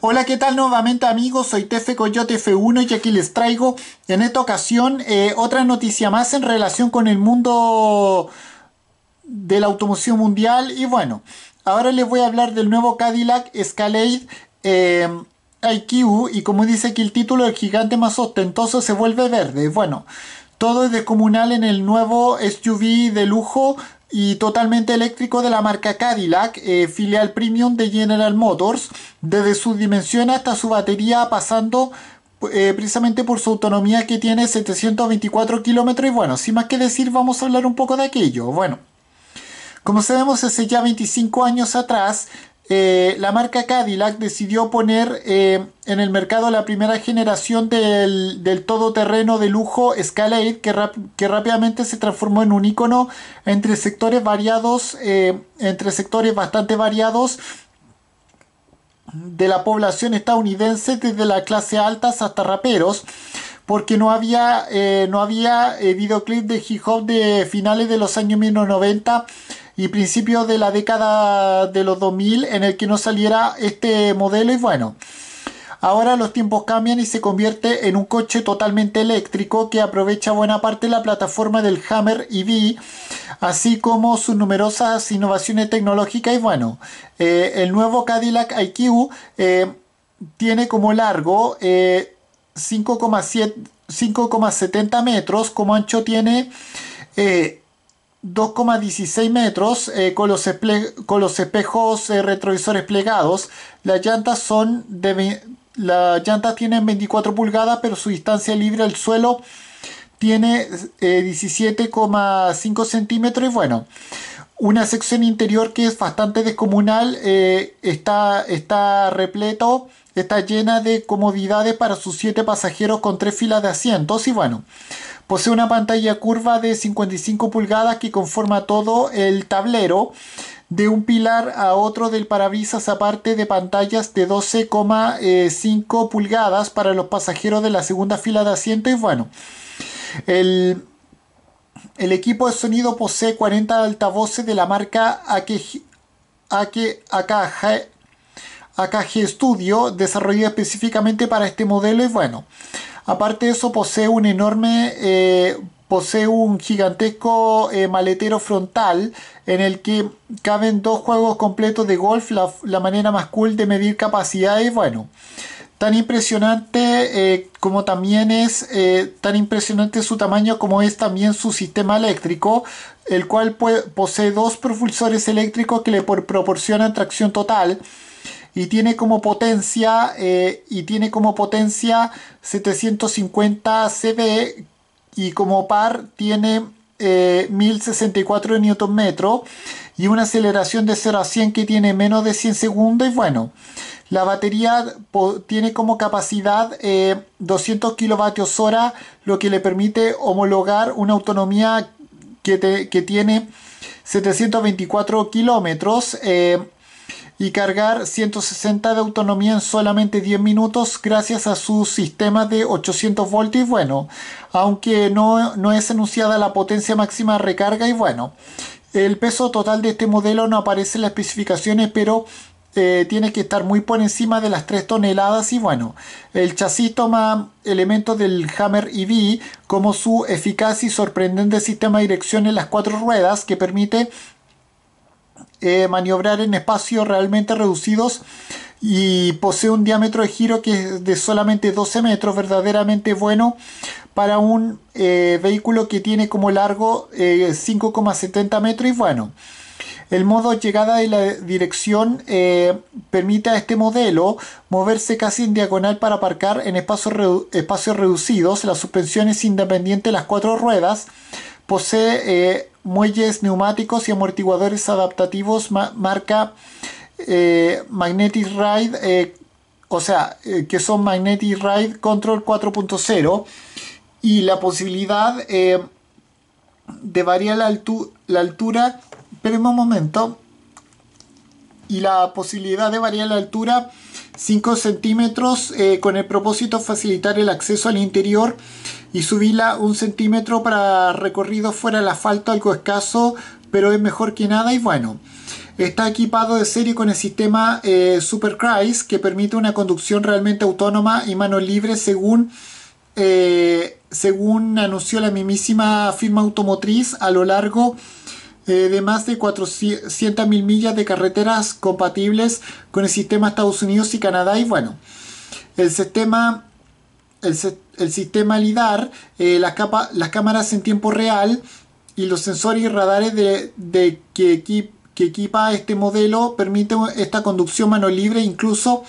Hola, ¿qué tal nuevamente amigos? Soy Tefe Coyote F1 y aquí les traigo en esta ocasión eh, otra noticia más en relación con el mundo de la automoción mundial. Y bueno, ahora les voy a hablar del nuevo Cadillac Escalade. Eh, IQ y como dice aquí el título, el gigante más ostentoso se vuelve verde. Bueno, todo es descomunal en el nuevo SUV de lujo y totalmente eléctrico de la marca Cadillac, eh, filial premium de General Motors, desde su dimensión hasta su batería, pasando eh, precisamente por su autonomía que tiene 724 kilómetros. Y bueno, sin más que decir, vamos a hablar un poco de aquello. Bueno, como sabemos, hace ya 25 años atrás, eh, la marca Cadillac decidió poner eh, en el mercado la primera generación del, todoterreno de lujo Escalade, que, que, rápidamente se transformó en un icono entre sectores variados, eh, entre sectores bastante variados de la población estadounidense, desde la clase alta hasta raperos porque no había, no había videoclip de hip hop de finales de los años 1990 y principios de la década de los 2000 en el que no saliera este modelo y bueno. Ahora los tiempos cambian y se convierte en un coche totalmente eléctrico que aprovecha buena parte la plataforma del Hammer EV, así como sus numerosas innovaciones tecnológicas. Y bueno, eh, el nuevo Cadillac IQ eh, tiene como largo 5,70 eh, metros, como ancho tiene 2,16 metros eh, con, los espejos eh, retrovisores plegados. Las llantas son tienen 24 pulgadas, pero su distancia libre al suelo tiene 17,5 eh, centímetros. Y bueno, una sección interior que es bastante descomunal, está, está repleto, está llena de comodidades para sus 7 pasajeros con 3 filas de asientos. Y bueno, Posee una pantalla curva de 55 pulgadas que conforma todo el tablero de un pilar a otro del parabrisas aparte de pantallas de 12,5 eh, pulgadas para los pasajeros de la segunda fila de asiento bueno el, equipo de sonido posee 40 altavoces de la marca AKG, Studio desarrollado específicamente para este modelo es bueno Aparte de eso, posee un enorme, eh, posee un gigantesco eh, maletero frontal en el que caben dos juegos completos de golf, la, manera más cool de medir capacidad capacidades, bueno. Tan impresionante eh, como también es tan impresionante su tamaño como es también su sistema eléctrico, el cual posee dos propulsores eléctricos que le proporcionan tracción total y tiene como potencia eh, y tiene como potencia 750 CV y como par tiene 1064 eh, Nm y una aceleración de 0 a 100 que tiene menos de 100 segundos y bueno la batería tiene como capacidad 200 eh, kilovatios hora lo que le permite homologar una autonomía que, tiene 724 kilómetros y cargar 160 de autonomía en solamente 10 minutos gracias a su sistema de 800 voltios bueno, aunque no, es enunciada la potencia máxima de recarga y bueno, el peso total de este modelo no aparece en las especificaciones pero eh, tiene que estar muy por encima de las 3 toneladas y bueno, el chasis toma elementos del Hammer EV como su eficaz y sorprendente sistema de dirección en las cuatro ruedas que permite eh, maniobrar en espacios realmente reducidos y posee un diámetro de giro que es de solamente 12 metros, verdaderamente bueno para un eh, vehículo que tiene como largo 5,70 eh, metros y bueno. El modo llegada y la dirección permite a este modelo moverse casi en diagonal para aparcar en espacios, espacios reducidos. La suspensión es independiente de las cuatro ruedas Posee eh, muelles neumáticos y amortiguadores adaptativos marca eh, Magnetic Ride, eh, o sea, que son Magnetic Ride Control 4.0 y la posibilidad de variar la, altura, pero un momento, y la posibilidad de variar la altura 5 centímetros eh, con el propósito de facilitar el acceso al interior y subirla un centímetro para recorrido fuera del asfalto algo escaso pero es mejor que nada y bueno está equipado de serie con el sistema eh, Super Cruise que permite una conducción realmente autónoma y mano libre según eh, según anunció la mismísima firma automotriz a lo largo eh, de más de 400.000 millas de carreteras compatibles con el sistema Estados Unidos y Canadá. Y bueno, el sistema, el, sistema LIDAR, eh, las, capa, las, cámaras en tiempo real y los sensores y radares de, que, equipa este modelo ...permiten esta conducción mano libre incluso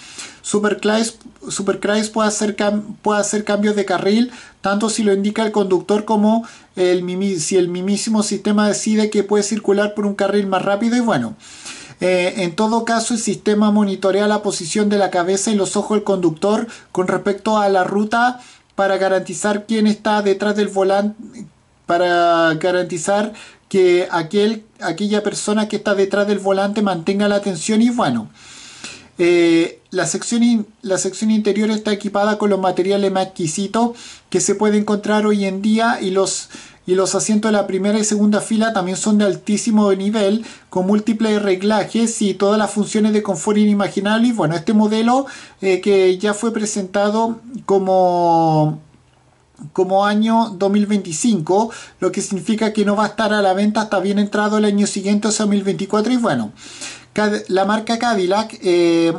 Supercris puede, hacer puede hacer cambios de carril tanto si lo indica el conductor como el, si el mismísimo sistema decide que puede circular por un carril más rápido y bueno. Eh, en todo caso, el sistema monitorea la posición de la cabeza y los ojos del conductor con respecto a la ruta para garantizar quién está detrás del volante, para garantizar que aquel, aquella persona que está detrás del volante mantenga la atención y bueno. Eh, la sección, la sección interior está equipada con los materiales más exquisitos que se puede encontrar hoy en día y los, y los asientos de la primera y segunda fila también son de altísimo nivel con múltiples reglajes y todas las funciones de confort inimaginables. Bueno, este modelo eh, que ya fue presentado como como año 2025, lo que significa que no va a estar a la venta hasta bien entrado el año siguiente, o sea, 2024. Y bueno, la marca Cadillac eh,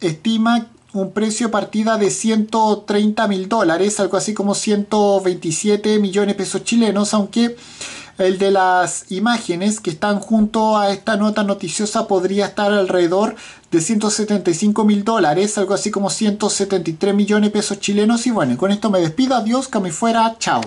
estima un precio partida de 130 mil dólares, algo así como 127 millones de pesos chilenos, aunque el de las imágenes que están junto a esta nota noticiosa podría estar alrededor de 175 mil dólares, algo así como 173 millones de pesos chilenos. Y bueno, con esto me despido, adiós, que me fuera, chao.